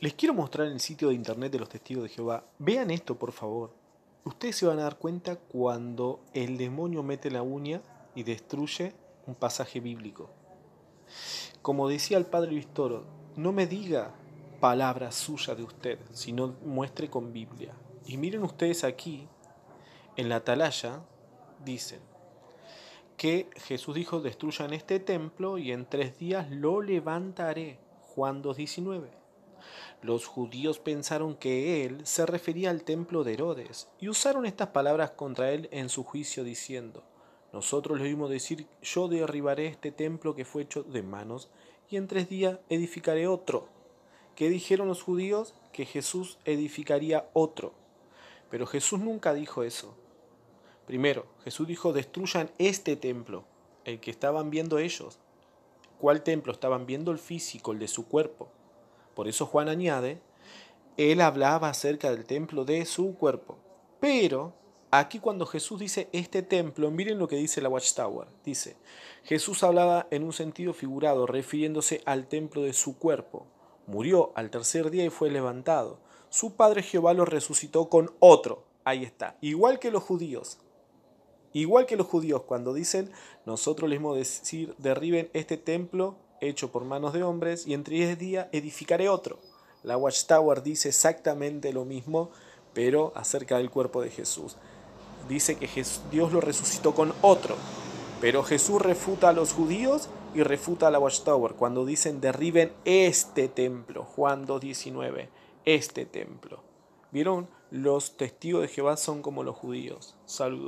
Les quiero mostrar el sitio de internet de los testigos de Jehová. Vean esto, por favor. Ustedes se van a dar cuenta cuando el demonio mete la uña y destruye un pasaje bíblico. Como decía el padre Luis no me diga palabra suya de usted, sino muestre con Biblia. Y miren ustedes aquí, en la atalaya, dicen que Jesús dijo, destruyan este templo y en tres días lo levantaré. Juan 2.19. Los judíos pensaron que él se refería al templo de Herodes y usaron estas palabras contra él en su juicio diciendo, nosotros le oímos decir, yo derribaré este templo que fue hecho de manos y en tres días edificaré otro. ¿Qué dijeron los judíos? Que Jesús edificaría otro. Pero Jesús nunca dijo eso. Primero, Jesús dijo, destruyan este templo, el que estaban viendo ellos. ¿Cuál templo? Estaban viendo el físico, el de su cuerpo. Por eso Juan añade, él hablaba acerca del templo de su cuerpo. Pero aquí cuando Jesús dice este templo, miren lo que dice la Watchtower. Dice, Jesús hablaba en un sentido figurado, refiriéndose al templo de su cuerpo. Murió al tercer día y fue levantado. Su padre Jehová lo resucitó con otro. Ahí está. Igual que los judíos. Igual que los judíos cuando dicen, nosotros les hemos decir, derriben este templo hecho por manos de hombres, y en tres días edificaré otro. La Watchtower dice exactamente lo mismo, pero acerca del cuerpo de Jesús. Dice que Dios lo resucitó con otro, pero Jesús refuta a los judíos y refuta a la Watchtower cuando dicen derriben este templo, Juan 2.19, este templo. ¿Vieron? Los testigos de Jehová son como los judíos. Saludos.